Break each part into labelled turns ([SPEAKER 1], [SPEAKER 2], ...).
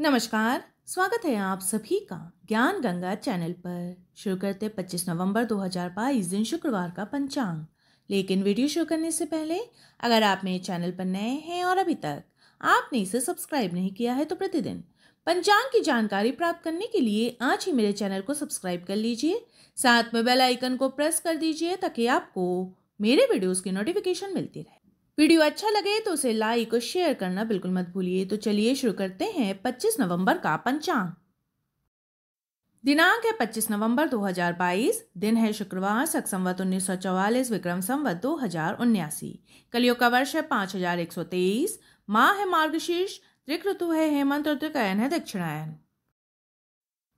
[SPEAKER 1] नमस्कार स्वागत है आप सभी का ज्ञान गंगा चैनल पर शुरू करते 25 नवंबर 2022 दिन शुक्रवार का पंचांग लेकिन वीडियो शुरू करने से पहले अगर आप मेरे चैनल पर नए हैं और अभी तक आपने इसे सब्सक्राइब नहीं किया है तो प्रतिदिन पंचांग की जानकारी प्राप्त करने के लिए आज ही मेरे चैनल को सब्सक्राइब कर लीजिए साथ में बेल आइकन को प्रेस कर दीजिए ताकि आपको मेरे वीडियोज़ की नोटिफिकेशन मिलती रहे वीडियो अच्छा लगे तो उसे लाइक और शेयर करना बिल्कुल मत भूलिए तो चलिए शुरू करते हैं 25 नवंबर का पंचांग दिनांक है 25 नवंबर 2022 दिन है शुक्रवार सक संवत उन्नीस विक्रम संवत दो हजार उन्यासी कलियों का वर्ष है पांच हजार एक सौ तेईस माँ है मार्गशीर्ष त्रिक ऋतु है हेमंत और त्रिकयन है दक्षिणायन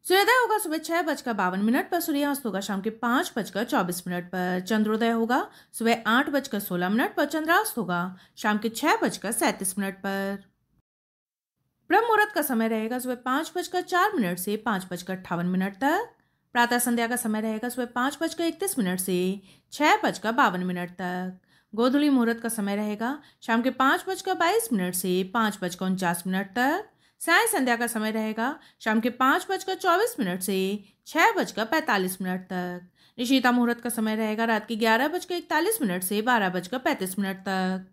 [SPEAKER 1] सूर्योदय होगा सुबह छह बजकर बावन मिनट पर सूर्यास्त होगा शाम के पाँच बजकर चौबीस मिनट पर चंद्रोदय होगा सुबह आठ बजकर सोलह मिनट पर चंद्रास्त होगा शाम के छह बजकर सैंतीस मिनट पर ब्रह्म मुहूर्त का समय रहेगा सुबह पाँच बजकर चार मिनट से पाँच बजकर अट्ठावन मिनट तक प्रातः संध्या का समय रहेगा सुबह पाँच बजकर इकतीस मिनट से छः बजकर बावन मिनट तक गोधुली मुहूर्त का समय रहेगा शाम के पाँच बजकर बाईस मिनट से पाँच बजकर उनचास मिनट तक साय संध्या का समय रहेगा शाम के पाँच बजकर चौबीस मिनट से छः बजकर पैंतालीस मिनट तक निशिता मुहूर्त का समय रहेगा रात के ग्यारह बजकर इकतालीस मिनट से बारह बजकर पैंतीस मिनट तक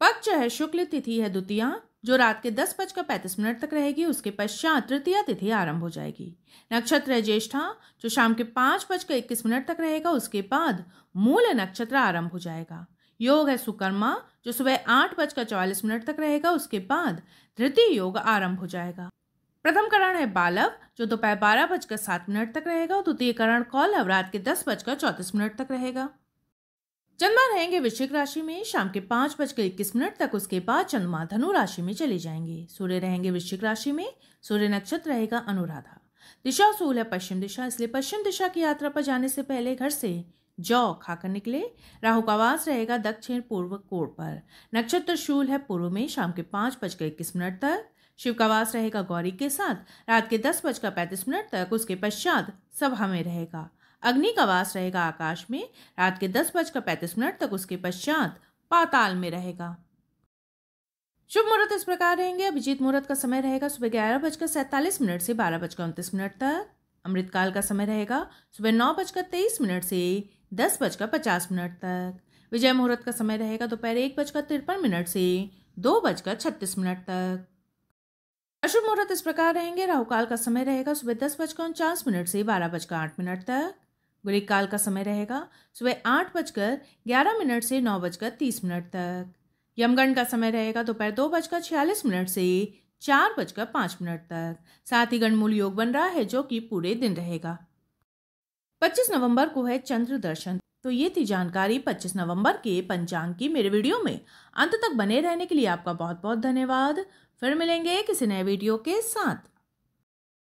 [SPEAKER 1] पक्ष है शुक्ल तिथि है द्वितीया जो रात के दस बजकर पैंतीस मिनट तक रहेगी उसके पश्चात तृतीय तिथि आरंभ हो जाएगी नक्षत्र है ज्येष्ठा जो शाम के पाँच बजकर इक्कीस मिनट तक रहेगा उसके बाद मूल नक्षत्र आरंभ हो जाएगा योग है सुकर्मा जो सुबह आठ बजकर चौवालीस मिनट तक रहेगा उसके बाद तृतीय योग आरंभ हो जाएगा प्रथम करण है बालव जो दोपहर बारह बजकर सात मिनट तक रहेगा और द्वितीय करण कौलव रात के दस बजकर चौंतीस मिनट तक रहेगा चंद्रमा रहेंगे वृश्चिक राशि में शाम के पांच बजकर इक्कीस मिनट तक उसके बाद चंद्रमा धनु राशि में चले जाएंगे सूर्य रहेंगे वृश्चिक राशि में सूर्य नक्षत्र रहेगा अनुराधा दिशा सूल है पश्चिम दिशा इसलिए पश्चिम दिशा की यात्रा पर जाने से पहले घर से जौ खाकर निकले राहु का आवास रहेगा दक्षिण पूर्व कोण पर नक्षत्र शूल है पूर्व में शाम के पाँच बजकर इक्कीस मिनट तक शिव का वास रहेगा गौरी के साथ रात के दस बजकर पैंतीस मिनट तक उसके पश्चात सभा में रहेगा अग्नि का वास रहेगा आकाश में रात के दस बजकर पैंतीस मिनट तक उसके पश्चात पाताल में रहेगा शुभ मुहूर्त इस प्रकार रहेंगे अभिजीत मुहूर्त का समय रहेगा सुबह ग्यारह बजकर सैंतालीस मिनट से बारह बजकर उनतीस मिनट तक अमृतकाल का समय रहेगा सुबह नौ बजकर तेईस मिनट से दस बजकर पचास मिनट तक विजय मुहूर्त का समय रहेगा दोपहर एक बजकर तिरपन मिनट से दो बजकर छत्तीस मिनट तक अशुभ मुहूर्त इस प्रकार रहेंगे राहुकाल का समय रहेगा सुबह दस बजकर उनचास मिनट से बारह बजकर आठ मिनट तक गुलिक काल का समय रहेगा सुबह आठ बजकर ग्यारह मिनट से नौ बजकर तीस मिनट तक यमगण का समय रहेगा दोपहर दो बजकर छियालीस मिनट से चार बजकर पाँच मिनट तक साथ ही गणमूल योग बन रहा है जो कि पूरे दिन रहेगा 25 नवंबर को है चंद्र दर्शन तो ये थी जानकारी 25 नवंबर के पंचांग की मेरे वीडियो में अंत तक बने रहने के लिए आपका बहुत बहुत धन्यवाद फिर मिलेंगे किसी नए वीडियो के साथ